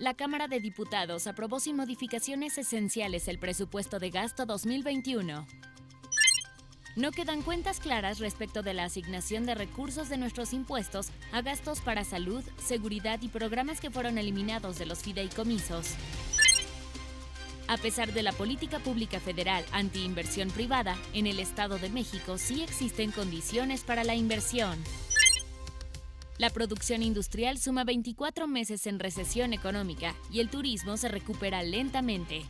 la Cámara de Diputados aprobó sin modificaciones esenciales el presupuesto de gasto 2021. No quedan cuentas claras respecto de la asignación de recursos de nuestros impuestos a gastos para salud, seguridad y programas que fueron eliminados de los fideicomisos. A pesar de la política pública federal anti-inversión privada, en el Estado de México sí existen condiciones para la inversión. La producción industrial suma 24 meses en recesión económica y el turismo se recupera lentamente.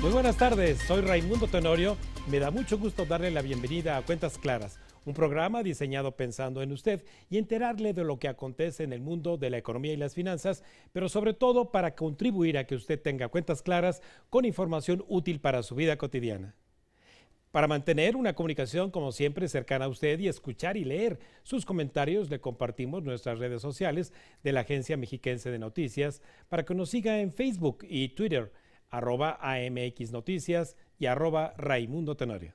Muy buenas tardes, soy Raimundo Tenorio. Me da mucho gusto darle la bienvenida a Cuentas Claras, un programa diseñado pensando en usted y enterarle de lo que acontece en el mundo de la economía y las finanzas, pero sobre todo para contribuir a que usted tenga cuentas claras con información útil para su vida cotidiana. Para mantener una comunicación como siempre cercana a usted y escuchar y leer sus comentarios, le compartimos nuestras redes sociales de la Agencia Mexiquense de Noticias para que nos siga en Facebook y Twitter, arroba AMX Noticias y arroba Raimundo Tenorio.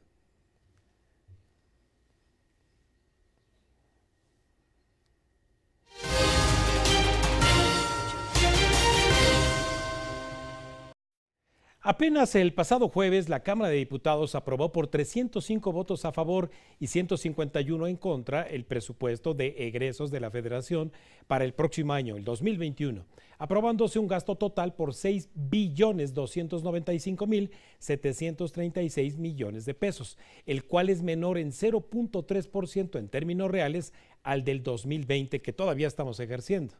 Apenas el pasado jueves, la Cámara de Diputados aprobó por 305 votos a favor y 151 en contra el presupuesto de egresos de la Federación para el próximo año, el 2021, aprobándose un gasto total por 6 billones 295 mil 736 millones de pesos, el cual es menor en 0.3% en términos reales al del 2020 que todavía estamos ejerciendo.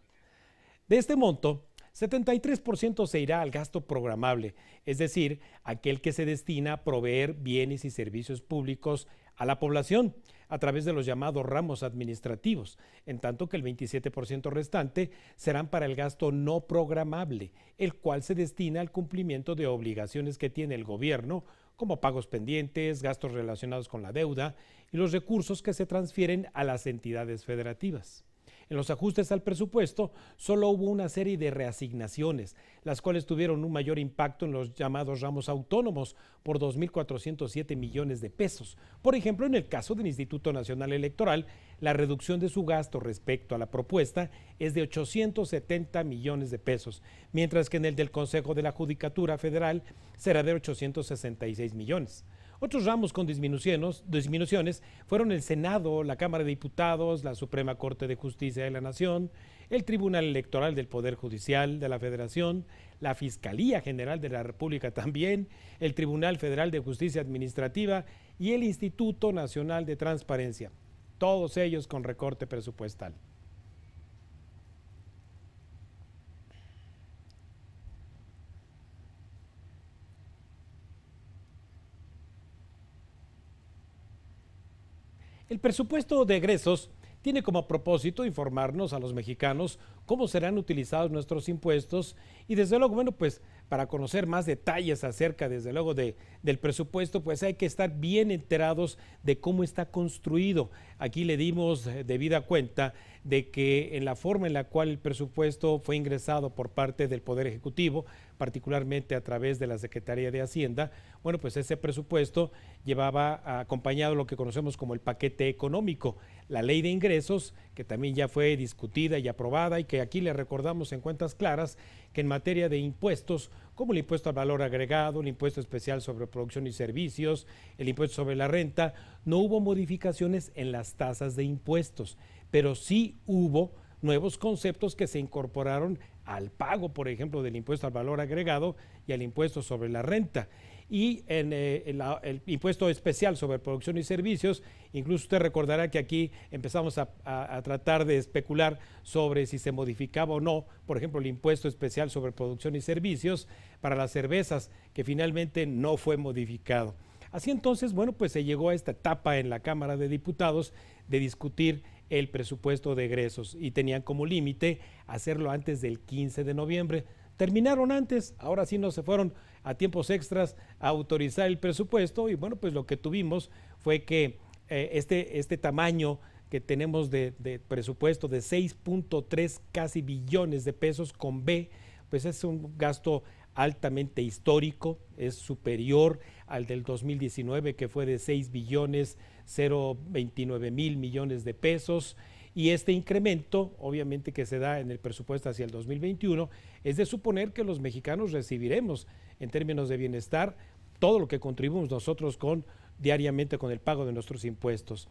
De este monto, 73% se irá al gasto programable, es decir, aquel que se destina a proveer bienes y servicios públicos a la población a través de los llamados ramos administrativos, en tanto que el 27% restante serán para el gasto no programable, el cual se destina al cumplimiento de obligaciones que tiene el gobierno, como pagos pendientes, gastos relacionados con la deuda y los recursos que se transfieren a las entidades federativas. En los ajustes al presupuesto solo hubo una serie de reasignaciones, las cuales tuvieron un mayor impacto en los llamados ramos autónomos por 2.407 millones de pesos. Por ejemplo, en el caso del Instituto Nacional Electoral, la reducción de su gasto respecto a la propuesta es de 870 millones de pesos, mientras que en el del Consejo de la Judicatura Federal será de 866 millones. Otros ramos con disminuciones, fueron el Senado, la Cámara de Diputados, la Suprema Corte de Justicia de la Nación, el Tribunal Electoral del Poder Judicial de la Federación, la Fiscalía General de la República también, el Tribunal Federal de Justicia Administrativa y el Instituto Nacional de Transparencia, todos ellos con recorte presupuestal. El presupuesto de egresos tiene como propósito informarnos a los mexicanos cómo serán utilizados nuestros impuestos y desde luego, bueno, pues para conocer más detalles acerca, desde luego, de, del presupuesto, pues hay que estar bien enterados de cómo está construido. Aquí le dimos eh, debida cuenta de que en la forma en la cual el presupuesto fue ingresado por parte del Poder Ejecutivo, particularmente a través de la Secretaría de Hacienda, bueno, pues ese presupuesto llevaba acompañado lo que conocemos como el paquete económico, la ley de ingresos, que también ya fue discutida y aprobada y que aquí le recordamos en cuentas claras que en materia de impuestos, como el impuesto al valor agregado, el impuesto especial sobre producción y servicios, el impuesto sobre la renta, no hubo modificaciones en las tasas de impuestos, pero sí hubo nuevos conceptos que se incorporaron al pago, por ejemplo, del impuesto al valor agregado y al impuesto sobre la renta. Y en, eh, el, impuesto especial sobre producción y servicios, incluso usted recordará que aquí empezamos a, tratar de especular sobre si se modificaba o no, por ejemplo, el impuesto especial sobre producción y servicios para las cervezas, que finalmente no fue modificado. Así entonces, bueno, pues se llegó a esta etapa en la Cámara de Diputados de discutir el presupuesto de egresos y tenían como límite hacerlo antes del 15 de noviembre. Terminaron antes, ahora sí no se fueron a tiempos extras a autorizar el presupuesto y bueno, pues lo que tuvimos fue que eh, este, este tamaño que tenemos de, de presupuesto de 6.3 casi billones de pesos con B, pues es un gasto altamente histórico, es superior al del 2019 que fue de 6 billones 029 mil millones de pesos y este incremento, obviamente que se da en el presupuesto hacia el 2021, es de suponer que los mexicanos recibiremos en términos de bienestar todo lo que contribuimos nosotros con diariamente con el pago de nuestros impuestos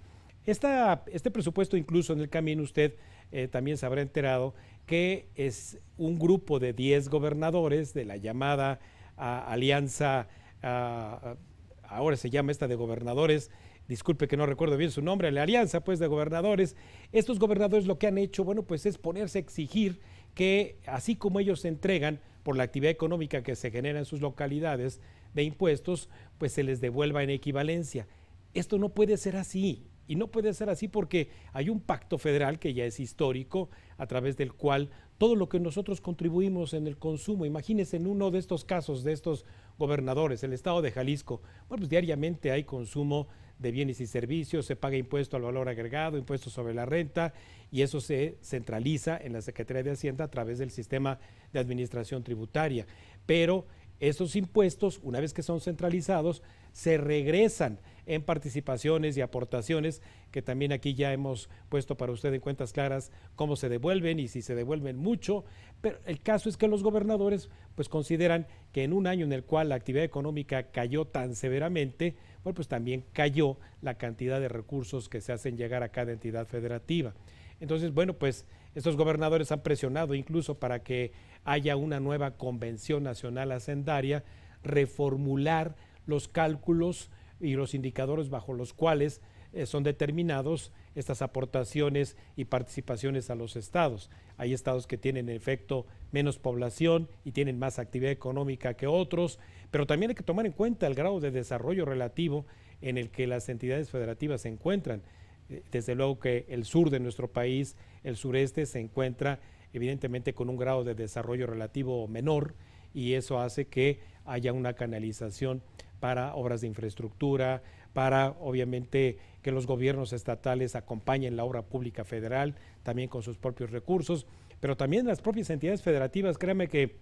este presupuesto incluso en el camino usted eh, también se habrá enterado que es un grupo de 10 gobernadores de la llamada ah, alianza, ah, ahora se llama esta de gobernadores, disculpe que no recuerdo bien su nombre, la alianza pues de gobernadores. Estos gobernadores lo que han hecho, bueno, pues es ponerse a exigir que así como ellos se entregan por la actividad económica que se genera en sus localidades de impuestos, pues se les devuelva en equivalencia. Esto no puede ser así. Y no puede ser así porque hay un pacto federal que ya es histórico, a través del cual todo lo que nosotros contribuimos en el consumo, imagínense en uno de estos casos, de estos gobernadores, el estado de Jalisco, bueno, pues diariamente hay consumo de bienes y servicios, se paga impuesto al valor agregado, impuesto sobre la renta, y eso se centraliza en la Secretaría de Hacienda a través del sistema de administración tributaria. Pero esos impuestos, una vez que son centralizados, se regresan en participaciones y aportaciones, que también aquí ya hemos puesto para usted en cuentas claras cómo se devuelven y si se devuelven mucho. Pero el caso es que los gobernadores pues consideran que en un año en el cual la actividad económica cayó tan severamente, bueno, pues también cayó la cantidad de recursos que se hacen llegar a cada entidad federativa. Entonces, bueno, pues estos gobernadores han presionado incluso para que haya una nueva convención nacional hacendaria, reformular los cálculos y los indicadores bajo los cuales eh, son determinados estas aportaciones y participaciones a los estados. Hay estados que tienen en efecto menos población y tienen más actividad económica que otros, pero también hay que tomar en cuenta el grado de desarrollo relativo en el que las entidades federativas se encuentran. Eh, desde luego que el sur de nuestro país, el sureste, se encuentra evidentemente con un grado de desarrollo relativo menor y eso hace que haya una canalización para obras de infraestructura, para obviamente que los gobiernos estatales acompañen la obra pública federal también con sus propios recursos, pero también las propias entidades federativas, créame que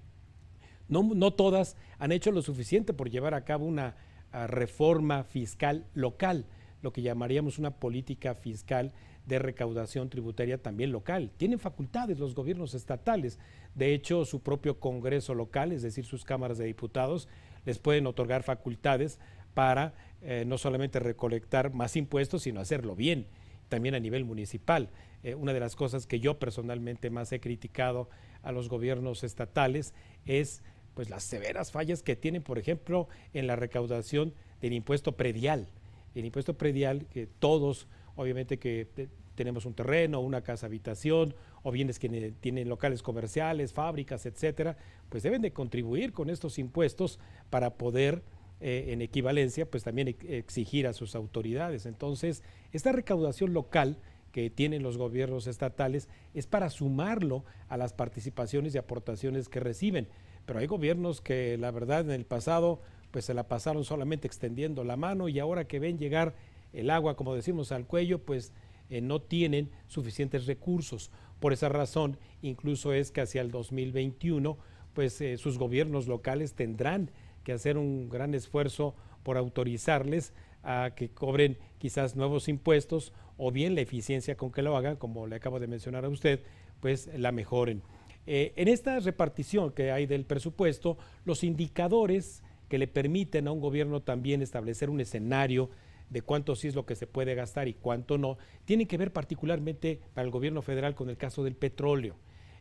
no, todas han hecho lo suficiente por llevar a cabo una ah, reforma fiscal local, lo que llamaríamos una política fiscal de recaudación tributaria también local. Tienen facultades los gobiernos estatales. De hecho, su propio Congreso local, es decir, sus cámaras de diputados, les pueden otorgar facultades para eh, no solamente recolectar más impuestos, sino hacerlo bien, también a nivel municipal. Eh, una de las cosas que yo personalmente más he criticado a los gobiernos estatales es pues las severas fallas que tienen, por ejemplo, en la recaudación del impuesto predial. El impuesto predial que todos obviamente que eh, tenemos un terreno, una casa habitación, o bienes que tienen locales comerciales, fábricas, etcétera, pues deben de contribuir con estos impuestos para poder eh, en equivalencia, pues también exigir a sus autoridades. Entonces, esta recaudación local que tienen los gobiernos estatales es para sumarlo a las participaciones y aportaciones que reciben. Pero hay gobiernos que la verdad en el pasado pues se la pasaron solamente extendiendo la mano y ahora que ven llegar el agua, como decimos, al cuello, pues eh, no tienen suficientes recursos. Por esa razón, incluso es que hacia el 2021, pues eh, sus gobiernos locales tendrán que hacer un gran esfuerzo por autorizarles a que cobren quizás nuevos impuestos o bien la eficiencia con que lo hagan, como le acabo de mencionar a usted, pues la mejoren. Eh, en esta repartición que hay del presupuesto, los indicadores que le permiten a un gobierno también establecer un escenario de cuánto sí es lo que se puede gastar y cuánto no, tiene que ver particularmente para el gobierno federal con el caso del petróleo.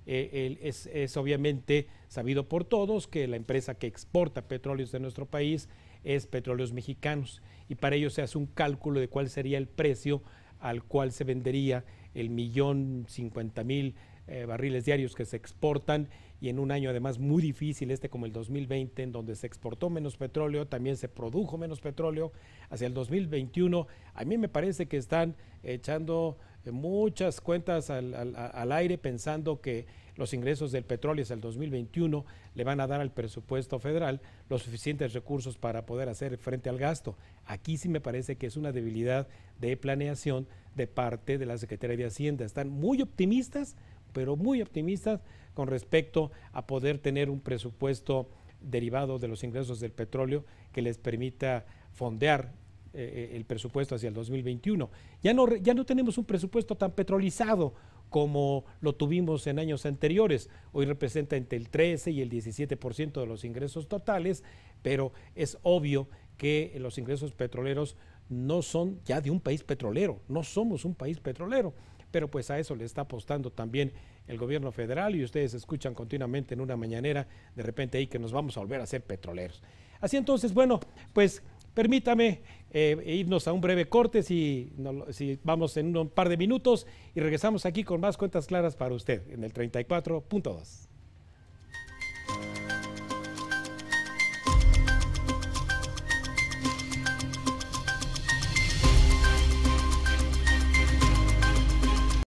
Eh, es, es, obviamente sabido por todos que la empresa que exporta petróleos de nuestro país es Petróleos Mexicanos y para ello se hace un cálculo de cuál sería el precio al cual se vendería el millón cincuenta mil eh, barriles diarios que se exportan y en un año además muy difícil este como el 2020 en donde se exportó menos petróleo, también se produjo menos petróleo hacia el 2021. A mí me parece que están echando eh, muchas cuentas al, aire pensando que los ingresos del petróleo hacia el 2021 le van a dar al presupuesto federal los suficientes recursos para poder hacer frente al gasto. Aquí sí me parece que es una debilidad de planeación de parte de la Secretaría de Hacienda. Están muy optimistas pero muy optimistas con respecto a poder tener un presupuesto derivado de los ingresos del petróleo que les permita fondear eh, eh, el presupuesto hacia el 2021. Ya no, ya no tenemos un presupuesto tan petrolizado como lo tuvimos en años anteriores. Hoy representa entre el 13 y el 17% de los ingresos totales, pero es obvio que los ingresos petroleros no son ya de un país petrolero, no somos un país petrolero pero pues a eso le está apostando también el gobierno federal y ustedes escuchan continuamente en una mañanera de repente ahí que nos vamos a volver a ser petroleros. Así entonces, bueno, pues permítame eh, irnos a un breve corte si, si vamos en un par de minutos y regresamos aquí con más cuentas claras para usted en el 34.2.